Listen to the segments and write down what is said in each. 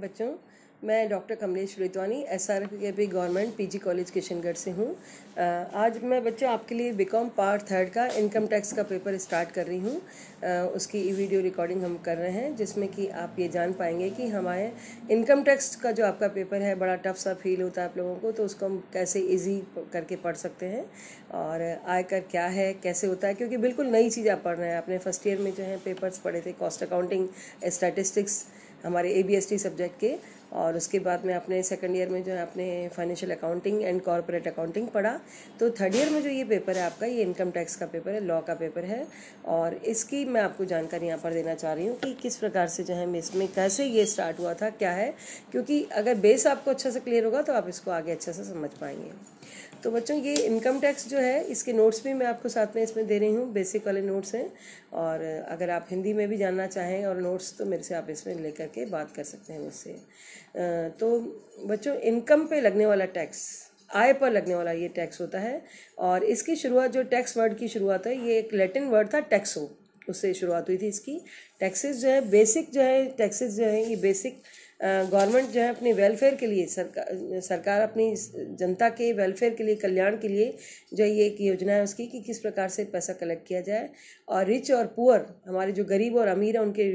बच्चों मैं doctor Kamlesh Retwani S R K P government P G college Kishangarh से हूँ आज मैं बच्चों आपके लिए बीकॉम पार्ट थर्ड का इनकम टैक्स का पेपर स्टार्ट कर रही हूँ उसकी वीडियो रिकॉर्डिंग हम कर रहे हैं जिसमें कि आप ये जान पाएंगे कि हमारे इनकम टैक्स का जो आपका पेपर है बड़ा टफ सा फील होता है आप लोगों को तो उसको हम कैसे ईजी करके पढ़ सकते हैं और आयकर क्या है कैसे होता है क्योंकि बिल्कुल नई चीज़ आप पढ़ रहे हैं आपने फर्स्ट ईयर में जो है पेपर्स पढ़े थे कॉस्ट अकाउंटिंग स्टैटिस्टिक्स हमारे A B S T subject के और उसके बाद में आपने सेकेंड ईयर में जो है आपने financial accounting and corporate accounting पढ़ा तो थर्ड ईयर में जो ये पेपर है आपका ये इनकम टैक्स का पेपर है लॉ का पेपर है और इसकी मैं आपको जानकारी यहाँ पर देना चाह रही हूँ कि किस प्रकार से जो है मिस में कैसे ये स्टार्ट हुआ था क्या है क्योंकि अगर बेस आपको अच्छे से क्लियर होगा तो आप इसको आगे अच्छे से समझ पाएंगे तो बच्चों ये इनकम टैक्स जो है इसके नोट्स भी मैं आपको साथ में इसमें दे रही हूँ बेसिक वाले नोट्स हैं और अगर आप हिंदी में भी जानना चाहें और नोट्स तो मेरे से आप इसमें ले करके बात कर सकते हैं मुझसे तो बच्चों इनकम पे लगने वाला टैक्स आय पर लगने वाला ये टैक्स होता है और इसकी शुरुआत जो टैक्स वर्ड की शुरुआत है ये एक लैटिन वर्ड था टैक्सो उससे शुरुआत हुई थी इसकी टैक्सेस जो है बेसिक जो है टैक्सेस जो है ये बेसिक गवर्नमेंट जो है अपने वेलफेयर के लिए सरकार सरकार अपनी जनता के वेलफेयर के लिए कल्याण के लिए जो ये एक योजना है उसकी कि किस प्रकार से पैसा कलेक्ट किया जाए और रिच और पुअर हमारे जो गरीब और अमीर है उनके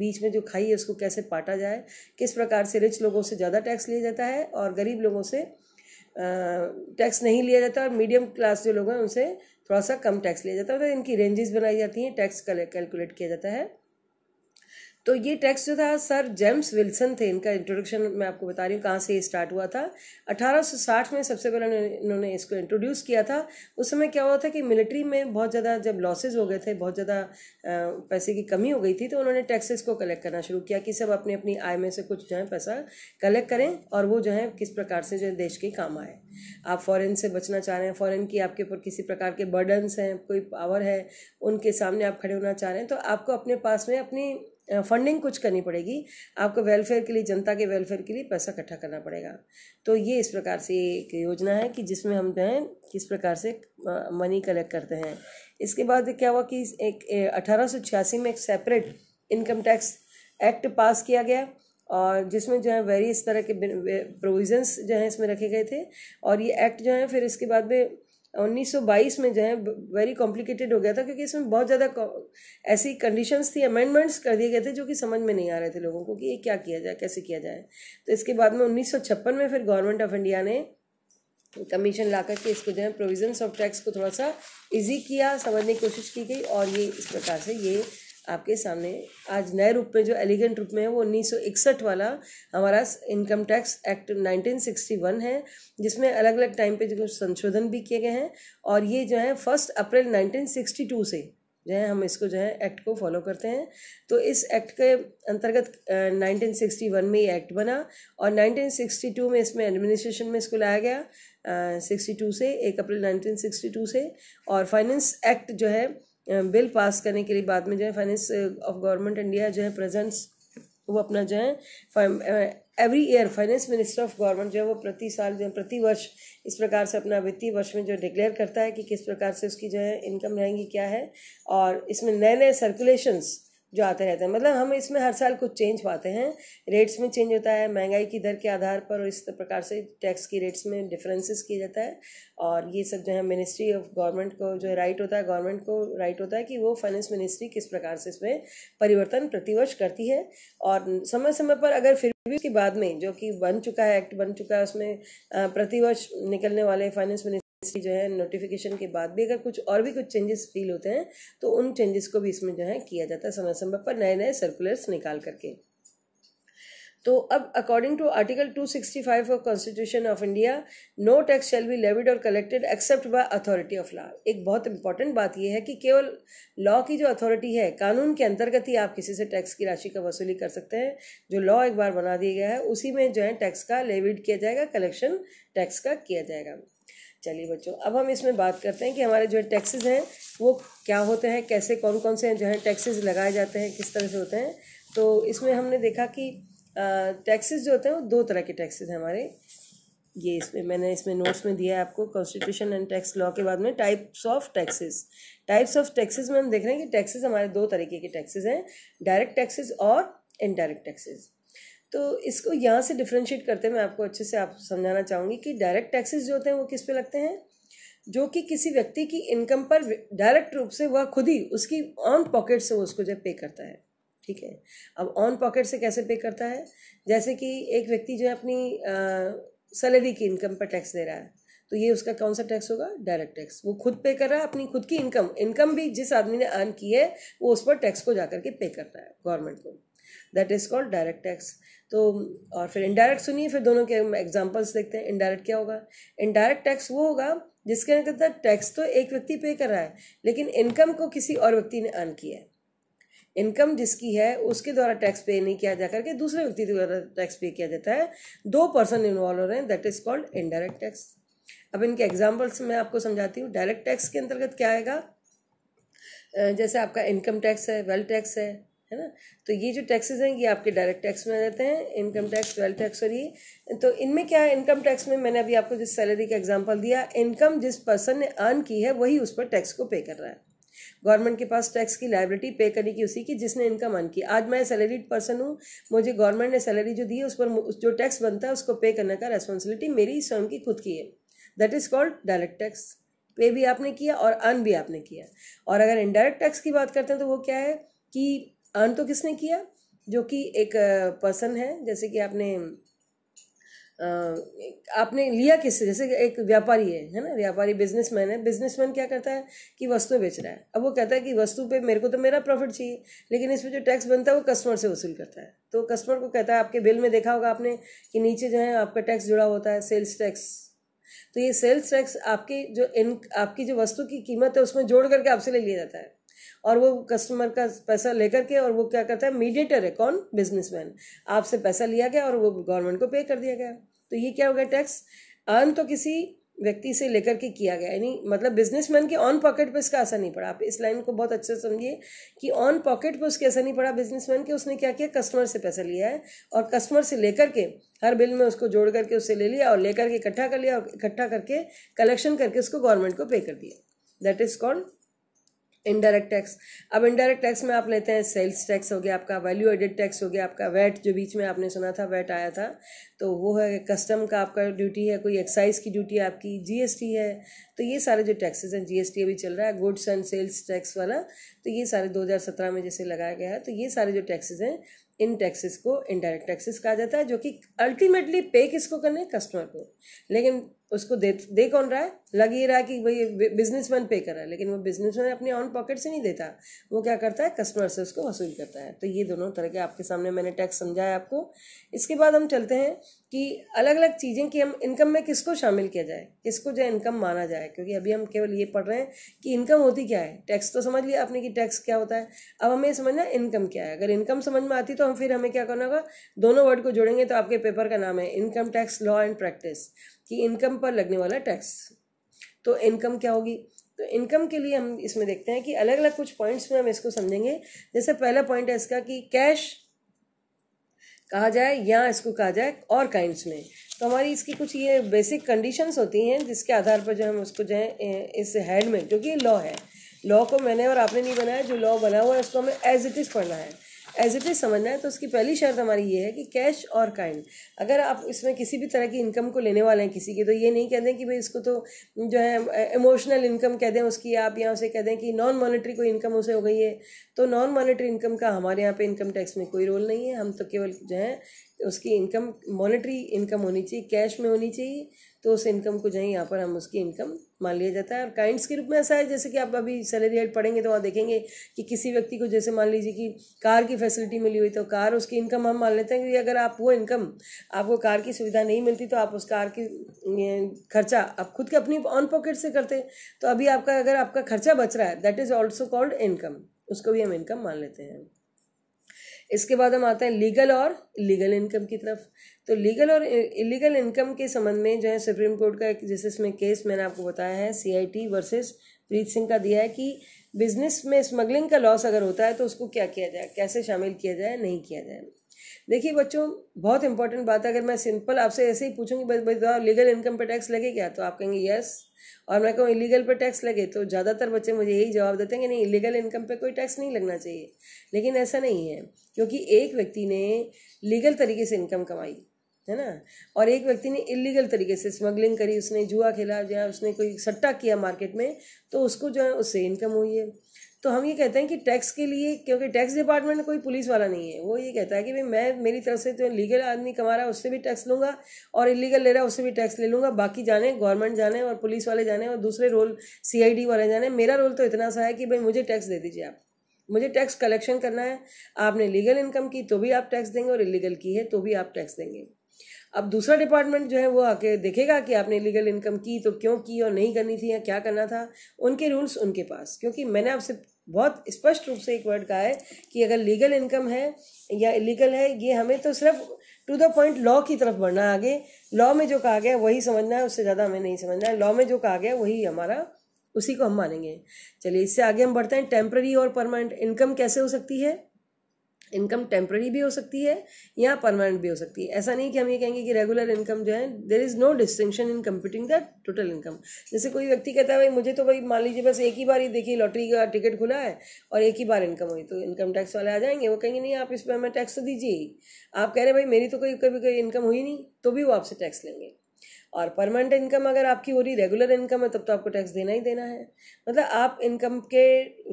बीच में जो खाई है उसको कैसे पाटा जाए किस प्रकार से रिच लोगों से ज़्यादा टैक्स लिया जाता है और गरीब लोगों से टैक्स नहीं लिया जाता और मीडियम क्लास जो लोग हैं उनसे थोड़ा सा कम टैक्स लिया जाता है मतलब इनकी रेंजेस बनाई जाती हैं टैक्स कैलकुलेट किया जाता है तो ये टेक्स्ट जो था सर जेम्स विल्सन थे इनका इंट्रोडक्शन मैं आपको बता रही हूँ कहाँ से ये स्टार्ट हुआ था 1860 में सबसे पहले इन्होंने इसको इंट्रोड्यूस किया था उस समय क्या हुआ था कि मिलिट्री में बहुत ज़्यादा जब लॉसेज हो गए थे बहुत ज़्यादा पैसे की कमी हो गई थी तो उन्होंने टैक्सेस को कलेक्ट करना शुरू किया कि सब अपनी अपनी आय में से कुछ जो है पैसा कलेक्ट करें और वो जो है किस प्रकार से जो है देश के काम आए आप फॉरेन से बचना चाह रहे हैं फॉरेन की आपके ऊपर किसी प्रकार के बर्डन्स हैं कोई पावर है उनके सामने आप खड़े होना चाह रहे हैं तो आपको अपने पास में अपनी फंडिंग कुछ करनी पड़ेगी आपको वेलफेयर के लिए जनता के वेलफेयर के लिए पैसा इकट्ठा करना पड़ेगा तो ये इस प्रकार से एक योजना है कि जिसमें हम जो हैं किस प्रकार से मनी कलेक्ट करते हैं इसके बाद क्या हुआ कि एक अठारह में एक separate income tax act pass किया गया और जिसमें जो है वेरियस तरह के प्रोविजंस जो हैं इसमें रखे गए थे और ये एक्ट जो है फिर इसके बाद में 1922 में जो है वेरी कॉम्प्लिकेटेड हो गया था क्योंकि इसमें बहुत ज़्यादा ऐसी कंडीशंस थी अमेंडमेंट्स कर दिए गए थे जो कि समझ में नहीं आ रहे थे लोगों को कि ये क्या किया जाए कैसे किया जाए तो इसके बाद में 1956 में फिर गवर्नमेंट ऑफ इंडिया ने कमीशन ला करके इसको जो है प्रोविजन्स ऑफ टैक्स को थोड़ा सा इजी किया समझने की कोशिश की गई और ये इस प्रकार से ये आपके सामने आज नए रूप में जो एलिगेंट रूप में है वो उन्नीस वाला हमारा इनकम टैक्स एक्ट 1961 है जिसमें अलग अलग टाइम पे जो संशोधन भी किए गए हैं और ये जो है फर्स्ट अप्रैल 1962 से जो है हम इसको जो है एक्ट को फॉलो करते हैं तो इस एक्ट के अंतर्गत नाइनटीन सिक्सटी वन में ये एक्ट बना और नाइनटीन सिक्सटी टू में इसमें एडमिनिस्ट्रेशन में इसको लाया गया सिक्सटी टू से एक अप्रैल नाइनटीन सिक्सटी टू से और फाइनेंस एक्ट जो है बिल पास करने के लिए बाद में जो है फाइनेंस ऑफ गवर्नमेंट इंडिया जो है प्रेजेंट्स वो अपना जो है every year finance minister of government जो है वो प्रति साल जो है प्रति वर्ष इस प्रकार से अपना वित्तीय वर्ष में जो डिक्लेयर करता है कि किस प्रकार से उसकी जो है इनकम रहेंगी क्या है और इसमें नए नए सर्कुलेशंस जो आते रहते हैं मतलब हम इसमें हर साल कुछ चेंज पाते हैं रेट्स में चेंज होता है महंगाई की दर के आधार पर और इस प्रकार से टैक्स की रेट्स में डिफरेंसेस किया जाता है और ये सब जो है मिनिस्ट्री ऑफ गवर्नमेंट को जो राइट होता है गवर्नमेंट को राइट होता है कि वो फाइनेंस मिनिस्ट्री किस प्रकार से इसमें परिवर्तन प्रतिवर्ष करती है और समय समय पर अगर फिर भी उसके बाद में जो कि बन चुका है एक्ट बन चुका है उसमें प्रतिवर्ष निकलने वाले फाइनेंस मिनिस्ट्री चेंजेस की जो है नोटिफिकेशन के बाद भी अगर कुछ और भी कुछ चेंजेस फील होते हैं तो उन चेंजेस को भी इसमें जो है किया जाता है समय समय पर नए नए सर्कुलर्स निकाल करके तो अब according to article 265 of constitution of India no tax shall be levied और collected except by authority of law एक बहुत इंपॉर्टेंट बात यह है कि केवल लॉ की जो अथॉरिटी है कानून के अंतर्गत ही आप किसी से टैक्स की राशि का वसूली कर सकते हैं जो लॉ एक बार बना दिया गया है उसी में जो है टैक्स का लेविड किया जाएगा कलेक्शन टैक्स का किया जाएगा चलिए बच्चों अब हम इसमें बात करते हैं कि हमारे जो टैक्सेस हैं वो क्या होते हैं कैसे कौन कौन से जो है टैक्सेस लगाए जाते हैं किस तरह से होते हैं तो इसमें हमने देखा कि टैक्सेस जो होते हैं वो दो तरह के टैक्सेस हैं हमारे ये इसमें मैंने इसमें नोट्स में दिया है आपको कॉन्स्टिट्यूशन एंड टैक्स लॉ के बाद में types of taxes types of taxes में हम देख रहे हैं कि टैक्सेस हमारे दो तरीके के टैक्सेस हैं डायरेक्ट टैक्सेस और इनडायरेक्ट टैक्सेस तो इसको यहाँ से डिफ्रेंशिएट करते हुए मैं आपको अच्छे से आप समझाना चाहूँगी कि डायरेक्ट टैक्सेस जो होते हैं वो किस पे लगते हैं जो कि किसी व्यक्ति की इनकम पर डायरेक्ट रूप से वह खुद ही उसकी ऑन पॉकेट से वो उसको जब पे करता है ठीक है अब ऑन पॉकेट से कैसे पे करता है जैसे कि एक व्यक्ति जो है अपनी सैलरी की इनकम पर टैक्स दे रहा है तो ये उसका कौन सा टैक्स होगा डायरेक्ट टैक्स वो खुद पे कर रहा है अपनी खुद की इनकम इनकम भी जिस आदमी ने अर्न की है वो उस पर टैक्स को जाकर के पे करता है गवर्नमेंट को that is called direct tax तो और फिर इनडायरेक्ट सुनिए फिर दोनों के एग्जाम्पल्स देखते हैं इनडायरेक्ट क्या होगा इनडायरेक्ट टैक्स वो होगा जिसके अंतर्गत तो टैक्स तो एक व्यक्ति पे कर रहा है लेकिन इनकम को किसी और व्यक्ति ने अर्न किया है इनकम जिसकी है उसके द्वारा टैक्स पे नहीं किया जा करके दूसरे व्यक्ति के द्वारा टैक्स पे किया जाता है दो पर्सन इन्वॉल्व हो रहे हैं that is called indirect tax अब इनके एग्जाम्पल्स मैं आपको समझाती हूँ डायरेक्ट टैक्स के अंतर्गत क्या आएगा जैसे आपका इनकम टैक्स है वेल्थ टैक्स है है ना तो ये जो टैक्सेस हैं ये आपके डायरेक्ट टैक्स में आ जाते हैं इनकम टैक्स वेल्थ टैक्स और ये तो इनमें क्या है इनकम टैक्स में मैंने अभी आपको जिस सैलरी का एग्जांपल दिया इनकम जिस पर्सन ने अर्न की है वही उस पर टैक्स को पे कर रहा है गवर्नमेंट के पास टैक्स की लाइबिलिटी पे करने की उसी की जिसने इनकम अर्न की आज मैं सैलरीड पर्सन हूँ मुझे गवर्नमेंट ने सैलरी जो दी है उस पर जो टैक्स बनता है उसको पे करने का रेस्पॉन्सिबिलिटी मेरी स्वयं की खुद की है that is called direct tax पे भी आपने किया और अर्न भी आपने किया और अगर इनडायरेक्ट टैक्स की बात करते हैं तो वो क्या है कि अर्न तो किसने किया जो कि एक पर्सन है जैसे कि आपने आपने लिया किससे जैसे एक व्यापारी है है ना व्यापारी बिजनेसमैन है बिजनेसमैन क्या करता है कि वस्तु बेच रहा है अब वो कहता है कि वस्तु पे मेरे को तो मेरा प्रॉफिट चाहिए लेकिन इसमें जो टैक्स बनता है वो कस्टमर से वसूल करता है तो कस्टमर को कहता है आपके बिल में देखा होगा आपने कि नीचे जो है आपका टैक्स जुड़ा होता है सेल्स टैक्स तो ये सेल्स टैक्स आपकी जो इन आपकी जो वस्तु की कीमत है उसमें जोड़ करके आपसे ले लिया जाता है और वो कस्टमर का पैसा लेकर के और वो क्या करता है मीडिएटर है कौन बिजनेसमैन आपसे पैसा लिया गया और वो गवर्नमेंट को पे कर दिया गया तो ये क्या हो गया टैक्स अर्न तो किसी व्यक्ति से लेकर के किया गया यानी मतलब बिजनेसमैन के ऑन पॉकेट पे इसका असर नहीं पड़ा आप इस लाइन को बहुत अच्छे से समझिए कि ऑन पॉकेट पे उसके असर नहीं पड़ा बिजनेसमैन के उसने क्या किया कस्टमर से पैसा लिया है और कस्टमर से लेकर के हर बिल में उसको जोड़ करके उससे ले लिया और लेकर के इकट्ठा कर लिया और इकट्ठा करके कलेक्शन करके उसको गवर्नमेंट को पे कर दिया that is called indirect tax अब इनडायरेक्ट टैक्स में आप लेते हैं सेल्स टैक्स हो गया आपका वैल्यू एडेड टैक्स हो गया आपका वैट जो बीच में आपने सुना था वैट आया था तो वो है कस्टम का आपका ड्यूटी है कोई एक्साइज की ड्यूटी आपकी जीएसटी है तो ये सारे जो टैक्सेस हैं जीएसटी अभी चल रहा है गुड्स एंड सेल्स टैक्स वाला तो ये सारे दो में जैसे लगाया गया है तो ये सारे जो टैक्सेज हैं इन टैक्सेस को इनडायरेक्ट टैक्सेस कहा जाता है जो कि अल्टीमेटली पे किसको करने कस्टमर को लेकिन उसको दे दे कौन रहा है लग ही रहा है कि भाई बिजनेसमैन पे कर रहा है लेकिन वो बिजनेसमैन अपने ऑन पॉकेट से नहीं देता वो क्या करता है कस्टमर से उसको वसूल करता है तो ये दोनों तरह के आपके सामने मैंने टैक्स समझाया आपको इसके बाद हम चलते हैं कि अलग अलग चीज़ें कि हम इनकम में किसको शामिल किया जाए किसको जो इनकम माना जाए क्योंकि अभी हम केवल ये पढ़ रहे हैं कि इनकम होती क्या है टैक्स तो समझ लिया आपने कि टैक्स क्या होता है अब हमें समझना इनकम क्या है अगर इनकम समझ में आती तो हम फिर हमें क्या करना होगा दोनों वर्ड को जोड़ेंगे तो आपके पेपर का नाम है income tax law and practice कि इनकम पर लगने वाला टैक्स तो इनकम क्या होगी तो इनकम के लिए हम इसमें देखते हैं कि अलग अलग कुछ पॉइंट्स में हम इसको समझेंगे जैसे पहला पॉइंट है इसका कि कैश कहा जाए या इसको कहा जाए और काइंड्स में तो हमारी इसकी कुछ ये बेसिक कंडीशंस होती हैं जिसके आधार पर जो हम उसको जो है इस हेड में क्योंकि लॉ है लॉ को मैंने और आपने नहीं बनाया जो लॉ बना हुआ है उसको हमें एज इट इज़ पढ़ना है एज इट इज समझना है तो उसकी पहली शर्त हमारी ये है कि कैश और काइंड अगर आप इसमें किसी भी तरह की इनकम को लेने वाले हैं किसी की तो ये नहीं कहते कि भाई इसको तो जो है इमोशनल इनकम कह दें उसकी आप यहाँ उसे कह दें कि नॉन मॉनिटरी कोई इनकम उसे हो गई है तो नॉन मॉनिटरी इनकम का हमारे यहाँ पे इनकम टैक्स में कोई रोल नहीं है हम तो केवल जो है उसकी इनकम मॉनेटरी इनकम होनी चाहिए कैश में होनी चाहिए तो उस इनकम को जो है यहाँ पर हम उसकी इनकम मान लिया जाता है और काइंड्स के रूप में ऐसा है जैसे कि आप अभी सैलरी हेड पढ़ेंगे तो वहाँ देखेंगे कि किसी व्यक्ति को जैसे मान लीजिए कि कार की फैसिलिटी मिली हुई तो कार उसकी इनकम हम मान लेते हैं कि अगर आप वो इनकम आपको कार की सुविधा नहीं मिलती तो आप उस कार की खर्चा आप खुद के अपनी ऑन पॉकेट से करते तो अभी आपका अगर आपका खर्चा बच रहा है that is also called income उसको भी हम इनकम मान लेते हैं इसके बाद हम आते हैं लीगल और इलीगल इनकम की तरफ तो लीगल और इलीगल इनकम के संबंध में जो है सुप्रीम कोर्ट का एक जैसे इसमें केस मैंने आपको बताया है C I T versus Preet Singh का दिया है कि बिजनेस में स्मगलिंग का लॉस अगर होता है तो उसको क्या किया जाए कैसे शामिल किया जाए नहीं किया जाए देखिए बच्चों बहुत इंपॉर्टेंट बात है अगर मैं सिंपल आपसे ऐसे ही पूछूंगी बस बताओ लीगल इनकम पर टैक्स लगे क्या तो आप कहेंगे यस और मैं कहूँ इलीगल पर टैक्स लगे तो ज़्यादातर बच्चे मुझे यही जवाब देते हैं कि नहीं इलीगल इनकम पे कोई टैक्स नहीं लगना चाहिए लेकिन ऐसा नहीं है क्योंकि एक व्यक्ति ने लीगल तरीके से इनकम कमाई है ना और एक व्यक्ति ने इलीगल तरीके से स्मगलिंग करी उसने जुआ खेला या उसने कोई सट्टा किया मार्केट में तो उसको जो है उससे इनकम हुई है तो हम ये कहते हैं कि टैक्स के लिए क्योंकि टैक्स डिपार्टमेंट कोई पुलिस वाला नहीं है वो ये कहता है कि भाई मैं मेरी तरफ से तो लीगल आदमी कमा रहा है उससे भी टैक्स लूँगा और इलीगल ले रहा है उससे भी टैक्स ले लूँगा बाकी जाने गवर्नमेंट जाने और पुलिस वाले जाने और दूसरे रोल सी वाले जाने मेरा रोल तो इतना सा है कि भाई मुझे टैक्स दे दीजिए आप मुझे टैक्स कलेक्शन करना है आपने लीगल इनकम की तो भी आप टैक्स देंगे और इलीगल की है तो भी आप टैक्स देंगे अब दूसरा डिपार्टमेंट जो है वो आके देखेगा कि आपने लीगल इनकम की तो क्यों की और नहीं करनी थी या क्या करना था उनके रूल्स उनके पास क्योंकि मैंने आपसे बहुत स्पष्ट रूप से एक वर्ड कहा है कि अगर लीगल इनकम है या इलीगल है ये हमें तो सिर्फ टू द पॉइंट लॉ की तरफ बढ़ना है आगे लॉ में जो कहा गया वही समझना है उससे ज़्यादा हमें नहीं समझना है लॉ में जो कहा गया वही हमारा उसी को हम मानेंगे चलिए इससे आगे हम बढ़ते हैं टेम्प्ररी और परमानेंट इनकम कैसे हो सकती है इनकम टेम्प्रेरी भी हो सकती है या परमानेंट भी हो सकती है ऐसा नहीं कि हम ये कहेंगे कि रेगुलर इनकम जो है there is no distinction in computing the total income जैसे कोई व्यक्ति कहता है भाई मुझे तो भाई मान लीजिए बस एक ही बार ही देखिए लॉटरी का टिकट खुला है और एक ही बार इनकम हुई तो इनकम टैक्स वाले आ जाएंगे वो कहेंगे नहीं आप इस पर हमें टैक्स तो दीजिए ही आप कह रहे हैं भाई मेरी तो कोई कभी कोई इनकम हुई नहीं तो भी वो आपसे टैक्स लेंगे और परमानेंट इनकम अगर आपकी हो रही रेगुलर इनकम है तब तो आपको टैक्स देना ही देना है मतलब आप इनकम के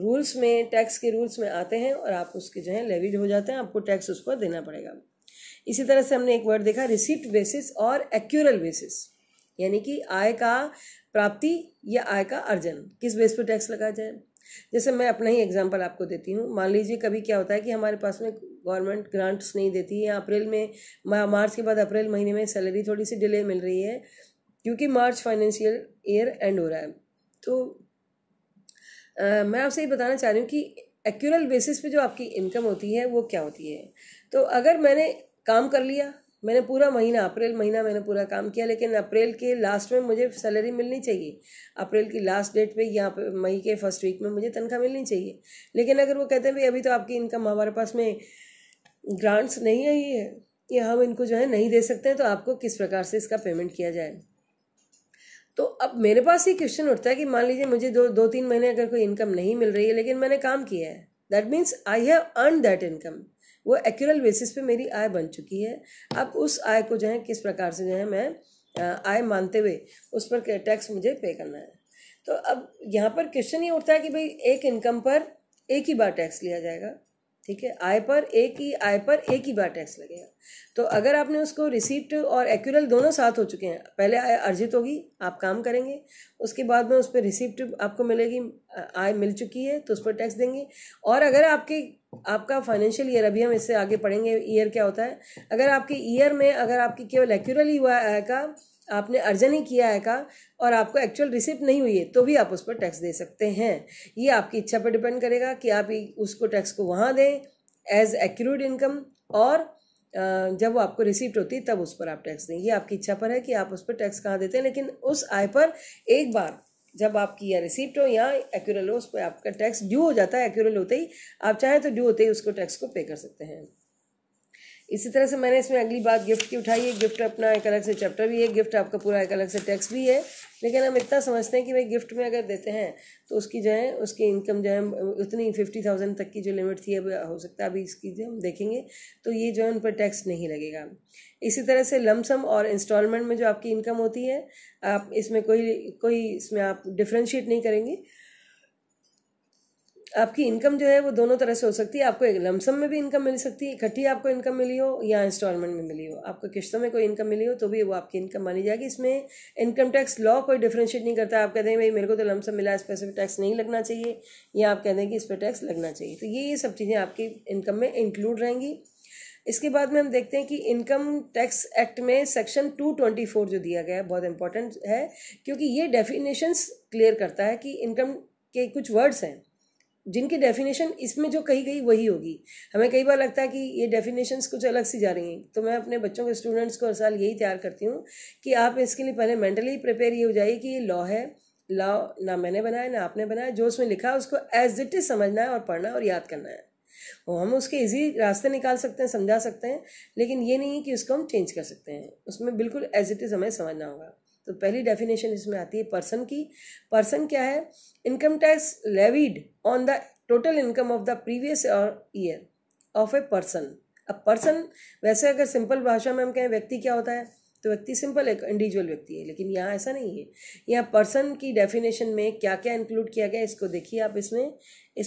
रूल्स में टैक्स के रूल्स में आते हैं और आप उसके जो है लेविड हो जाते हैं आपको टैक्स उस पर देना पड़ेगा इसी तरह से हमने एक वर्ड देखा रिसिप्ट बेसिस और एक्यूरल बेसिस यानी कि आय का प्राप्ति या आय का अर्जन किस बेस पर टैक्स लगाया जाए जैसे मैं अपना ही एग्जाम्पल आपको देती हूँ मान लीजिए कभी क्या होता है कि हमारे पास में गवर्नमेंट ग्रांट्स नहीं देती है अप्रैल में मार्च के बाद अप्रैल महीने में सैलरी थोड़ी सी डिले मिल रही है क्योंकि मार्च फाइनेंशियल ईयर एंड हो रहा है तो आ, मैं आपसे ये बताना चाह रही हूँ कि एक्यूरल बेसिस पे जो आपकी इनकम होती है वो क्या होती है तो अगर मैंने काम कर लिया मैंने पूरा महीना अप्रैल महीना मैंने पूरा काम किया लेकिन अप्रैल के लास्ट में मुझे सैलरी मिलनी चाहिए अप्रैल की लास्ट डेट पे यहाँ पे मई के फर्स्ट वीक में मुझे तनख्वाह मिलनी चाहिए लेकिन अगर वो कहते हैं भाई अभी तो आपकी इनकम हमारे पास में ग्रांट्स नहीं है ये कि हम इनको जो है नहीं दे सकते हैं तो आपको किस प्रकार से इसका पेमेंट किया जाए तो अब मेरे पास ये क्वेश्चन उठता है कि मान लीजिए मुझे दो दो तीन महीने अगर कोई इनकम नहीं मिल रही है लेकिन मैंने काम किया है that means I have earn that income वो एक्यूरल बेसिस पे मेरी आय बन चुकी है अब उस आय को जो है किस प्रकार से जो है मैं आय मानते हुए उस पर टैक्स मुझे पे करना है तो अब यहाँ पर क्वेश्चन ये उठता है कि भाई एक इनकम पर एक ही बार टैक्स लिया जाएगा ठीक है आय पर एक ही आय पर एक ही बार टैक्स लगेगा तो अगर आपने उसको रिसिप्ट और एक्यूरल दोनों साथ हो चुके हैं पहले आय अर्जित होगी आप काम करेंगे उसके बाद में उस पर रिसिप्ट आपको मिलेगी आय मिल चुकी है तो उस पर टैक्स देंगे और अगर आपके आपका फाइनेंशियल ईयर अभी हम इससे आगे पढ़ेंगे ईयर क्या होता है अगर आपके ईयर में अगर आपकी केवल एक्यूरल ही हुआ आय का आपने अर्जन ही किया है का और आपको एक्चुअल रिसिप्ट नहीं हुई है तो भी आप उस पर टैक्स दे सकते हैं ये आपकी इच्छा पर डिपेंड करेगा कि आप उसको टैक्स को वहाँ दें एज एक्यूरेट इनकम और जब वो आपको रिसीप्ट होती है तब उस पर आप टैक्स दें ये आपकी इच्छा पर है कि आप उस पर टैक्स कहाँ देते हैं लेकिन उस आय पर एक बार जब आपकी या रिसिप्ट हो या एक्यूरल हो उस पर आपका टैक्स ड्यू हो जाता है एक्यूरल होते ही आप चाहें तो ड्यू होते ही उसको टैक्स को पे कर सकते हैं इसी तरह से मैंने इसमें अगली बात गिफ्ट की उठाई है गिफ्ट अपना एक अलग से चैप्टर भी है गिफ्ट आपका पूरा एक अलग से टैक्स भी है लेकिन हम इतना समझते हैं कि भाई गिफ्ट में अगर देते हैं तो उसकी जो है उसकी इनकम जो है उतनी फिफ्टी थाउजेंड तक की जो लिमिट थी अब हो सकता है अभी इसकी जो हम देखेंगे तो ये जो है उन पर टैक्स नहीं लगेगा इसी तरह से लमसम और इंस्टॉलमेंट में जो आपकी इनकम होती है आप इसमें कोई कोई इसमें आप डिफ्रेंशिएट नहीं करेंगे आपकी इनकम जो है वो दोनों तरह से हो सकती है आपको एक लमसम में भी इनकम मिल सकती है इकट्ठी आपको इनकम मिली हो या इंस्टॉलमेंट में मिली हो आपको किस्तों में कोई इनकम मिली हो तो भी वो आपकी इनकम मानी जाएगी इसमें इनकम टैक्स लॉ कोई डिफ्रेंशिएट नहीं करता आप कहते हैं भाई मेरे को तो लमसम मिला इस पर सिर्फ टैक्स नहीं लगना चाहिए या आप कह दें कि इस पर टैक्स लगना चाहिए तो ये ये सब चीज़ें आपकी इनकम में इंक्लूड रहेंगी इसके बाद में हम देखते हैं कि इनकम टैक्स एक्ट में सेक्शन 224 जो दिया गया है बहुत इंपॉर्टेंट है क्योंकि ये डेफिनेशंस क्लियर करता है कि इनकम के कुछ वर्ड्स हैं जिनकी डेफिनेशन इसमें जो कही गई वही होगी हमें कई बार लगता है कि ये डेफिनेशंस कुछ अलग सी जा रही हैं तो मैं अपने बच्चों के स्टूडेंट्स को हर साल यही तैयार करती हूँ कि आप इसके लिए पहले मेंटली प्रिपेयर ये हो जाइए कि ये लॉ है लॉ ना मैंने बनाया ना आपने बनाया जो उसमें लिखा है उसको एज इट इज समझना है और पढ़ना है और याद करना है और हम उसके इजी रास्ते निकाल सकते हैं समझा सकते हैं लेकिन ये नहीं है कि उसको हम चेंज कर सकते हैं उसमें बिल्कुल एज इट इज़ हमें समझना होगा तो पहली डेफिनेशन इसमें आती है पर्सन की पर्सन क्या है income tax levied on the total income of the previous year of a person अब पर्सन वैसे अगर सिंपल भाषा में हम कहें व्यक्ति क्या होता है तो व्यक्ति सिंपल एक इंडिविजुअल व्यक्ति है लेकिन यहाँ ऐसा नहीं है यहाँ पर्सन की डेफिनेशन में क्या क्या इंक्लूड किया गया इसको देखिए आप इसमें इस